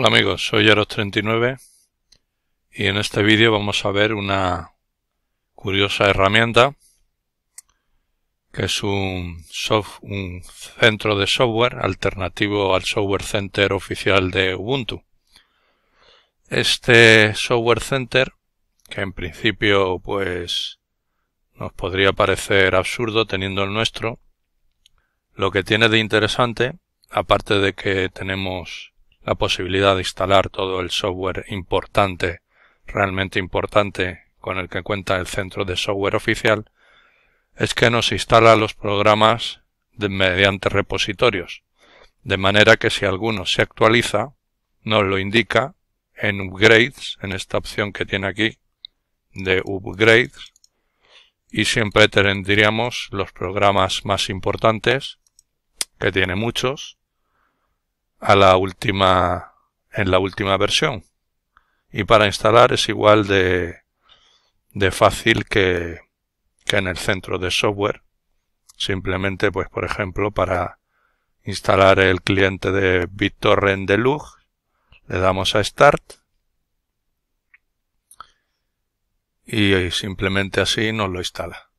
Hola amigos, soy Eros39 y en este vídeo vamos a ver una curiosa herramienta que es un, soft, un centro de software alternativo al software center oficial de Ubuntu. Este software center, que en principio pues nos podría parecer absurdo teniendo el nuestro, lo que tiene de interesante, aparte de que tenemos la posibilidad de instalar todo el software importante, realmente importante, con el que cuenta el centro de software oficial, es que nos instala los programas mediante repositorios, de manera que si alguno se actualiza, nos lo indica en upgrades, en esta opción que tiene aquí de upgrades, y siempre tendríamos los programas más importantes, que tiene muchos, a la última en la última versión y para instalar es igual de, de fácil que, que en el centro de software simplemente pues por ejemplo para instalar el cliente de BitTorrent Deluxe le damos a Start y eh, simplemente así nos lo instala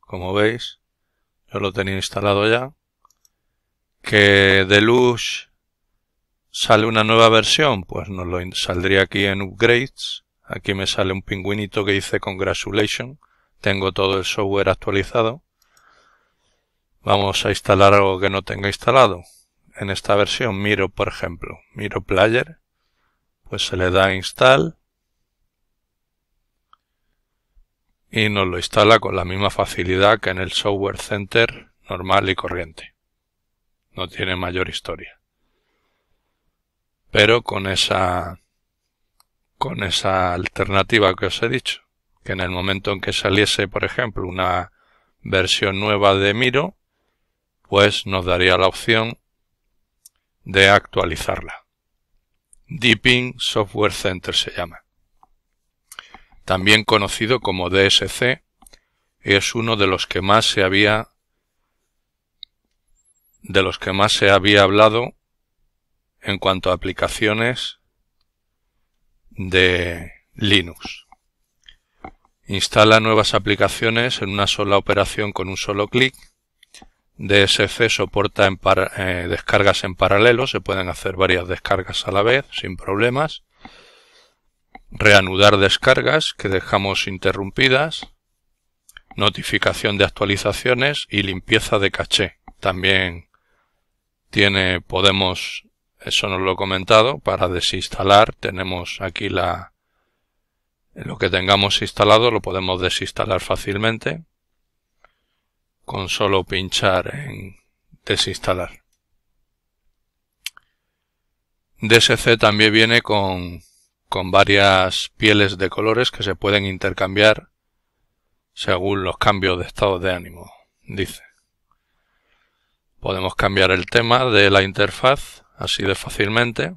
como veis yo lo tenía instalado ya que luz sale una nueva versión, pues nos lo saldría aquí en Upgrades. Aquí me sale un pingüinito que dice Congratulation. Tengo todo el software actualizado. Vamos a instalar algo que no tenga instalado. En esta versión miro, por ejemplo, miro Player. Pues se le da Install. Y nos lo instala con la misma facilidad que en el Software Center normal y corriente no tiene mayor historia. Pero con esa con esa alternativa que os he dicho, que en el momento en que saliese, por ejemplo, una versión nueva de Miro, pues nos daría la opción de actualizarla. Deepin Software Center se llama. También conocido como DSC, es uno de los que más se había de los que más se había hablado en cuanto a aplicaciones de Linux. Instala nuevas aplicaciones en una sola operación con un solo clic. DSC soporta eh, descargas en paralelo, se pueden hacer varias descargas a la vez sin problemas. Reanudar descargas que dejamos interrumpidas. Notificación de actualizaciones y limpieza de caché. También tiene Podemos, eso nos lo he comentado, para desinstalar tenemos aquí la lo que tengamos instalado lo podemos desinstalar fácilmente con solo pinchar en desinstalar. DSC también viene con, con varias pieles de colores que se pueden intercambiar según los cambios de estado de ánimo, dice. Podemos cambiar el tema de la interfaz así de fácilmente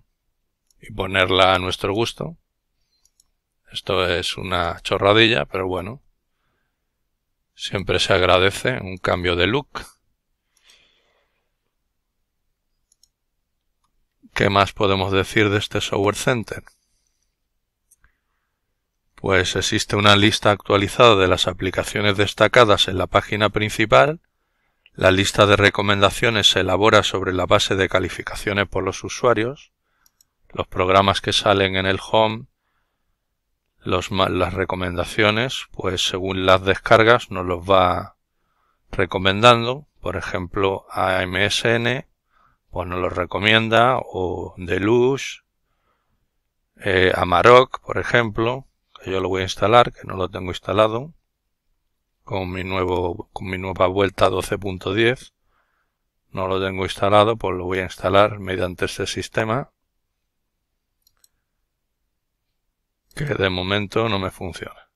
y ponerla a nuestro gusto. Esto es una chorradilla, pero bueno, siempre se agradece un cambio de look. ¿Qué más podemos decir de este Software Center? Pues existe una lista actualizada de las aplicaciones destacadas en la página principal la lista de recomendaciones se elabora sobre la base de calificaciones por los usuarios, los programas que salen en el home, los, las recomendaciones, pues según las descargas nos los va recomendando, por ejemplo AMSN, pues nos los recomienda, o Deluxe, eh, Amarok, por ejemplo, que yo lo voy a instalar, que no lo tengo instalado, con mi nuevo, con mi nueva vuelta 12.10. No lo tengo instalado, pues lo voy a instalar mediante este sistema. Que de momento no me funciona.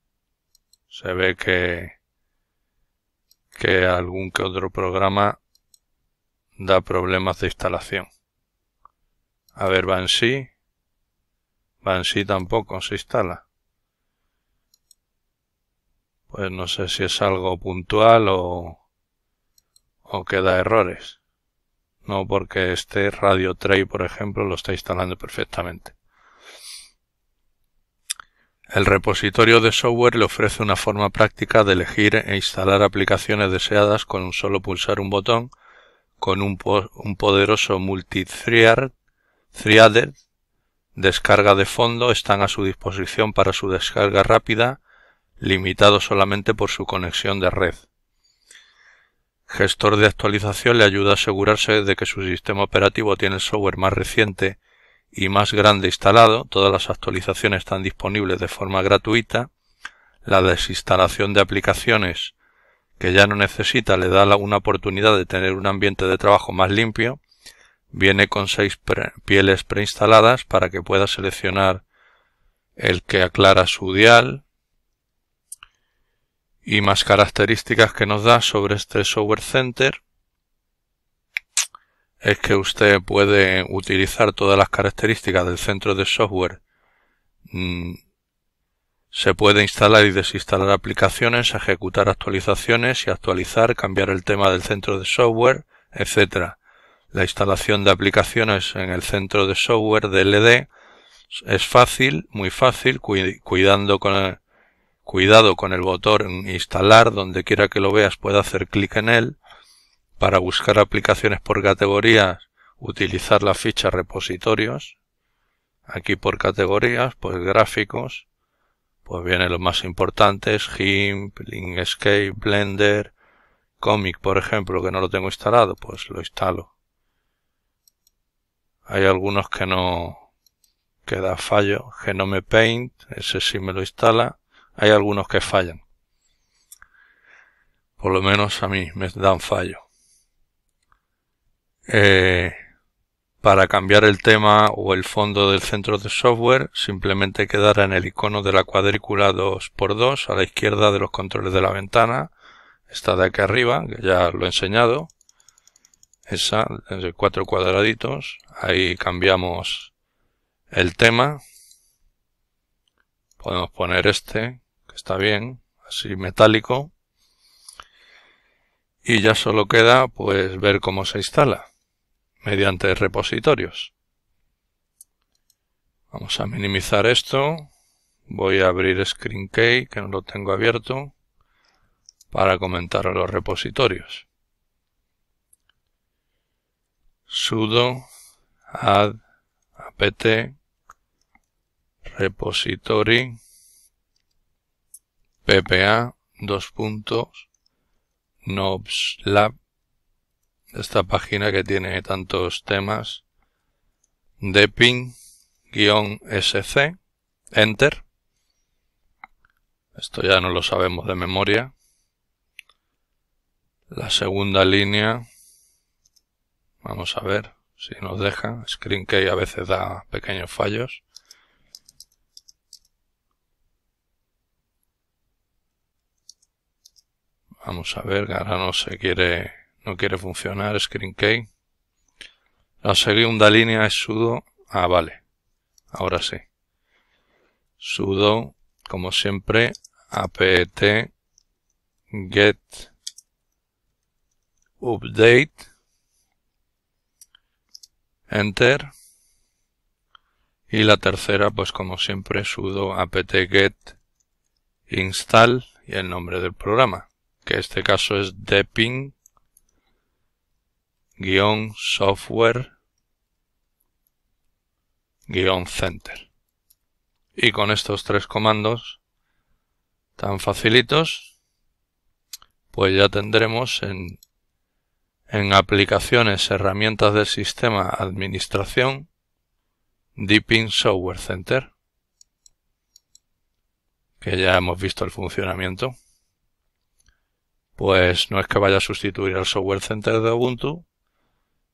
Se ve que, que algún que otro programa da problemas de instalación. A ver, Banshee. Banshee tampoco se instala pues no sé si es algo puntual o, o que da errores. No porque este Radio Tray, por ejemplo, lo está instalando perfectamente. El repositorio de software le ofrece una forma práctica de elegir e instalar aplicaciones deseadas con solo pulsar un botón con un, poderoso multi poderoso descarga de fondo están a su disposición para su descarga rápida limitado solamente por su conexión de red. Gestor de actualización le ayuda a asegurarse de que su sistema operativo tiene el software más reciente y más grande instalado, todas las actualizaciones están disponibles de forma gratuita, la desinstalación de aplicaciones que ya no necesita le da una oportunidad de tener un ambiente de trabajo más limpio, viene con seis pieles preinstaladas para que pueda seleccionar el que aclara su dial, y más características que nos da sobre este Software Center es que usted puede utilizar todas las características del centro de software. Mm, se puede instalar y desinstalar aplicaciones, ejecutar actualizaciones y actualizar, cambiar el tema del centro de software, etc. La instalación de aplicaciones en el centro de software DLD es fácil, muy fácil, cuidando con el Cuidado con el botón instalar, donde quiera que lo veas puede hacer clic en él. Para buscar aplicaciones por categorías, utilizar la ficha repositorios. Aquí por categorías, pues gráficos, pues vienen los más importantes, GIMP, Inkscape, Blender, Comic, por ejemplo, que no lo tengo instalado, pues lo instalo. Hay algunos que no, que fallo, Genome Paint, ese sí me lo instala hay algunos que fallan. Por lo menos a mí me dan fallo. Eh, para cambiar el tema o el fondo del centro de software, simplemente quedará en el icono de la cuadrícula 2x2 a la izquierda de los controles de la ventana. Esta de aquí arriba, que ya lo he enseñado. Esa, de cuatro cuadraditos. Ahí cambiamos el tema. Podemos poner este, está bien, así metálico. Y ya solo queda pues ver cómo se instala mediante repositorios. Vamos a minimizar esto. Voy a abrir ScreenKey, que no lo tengo abierto, para comentar los repositorios. sudo add apt repository ppa dos puntos lab, esta página que tiene tantos temas, deping-sc, enter, esto ya no lo sabemos de memoria, la segunda línea, vamos a ver si nos deja, que a veces da pequeños fallos, Vamos a ver, ahora no se quiere, no quiere funcionar ScreenKey. La segunda línea es sudo. Ah, vale. Ahora sí. Sudo, como siempre, apt get update enter y la tercera pues como siempre sudo apt-get install y el nombre del programa que este caso es deping software center. Y con estos tres comandos tan facilitos, pues ya tendremos en, en aplicaciones, herramientas del sistema, administración, Deepin Software Center, que ya hemos visto el funcionamiento pues no es que vaya a sustituir al software center de Ubuntu,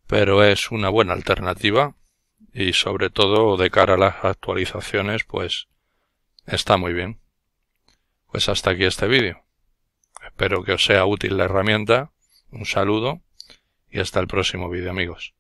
pero es una buena alternativa y sobre todo de cara a las actualizaciones, pues está muy bien. Pues hasta aquí este vídeo. Espero que os sea útil la herramienta. Un saludo y hasta el próximo vídeo amigos.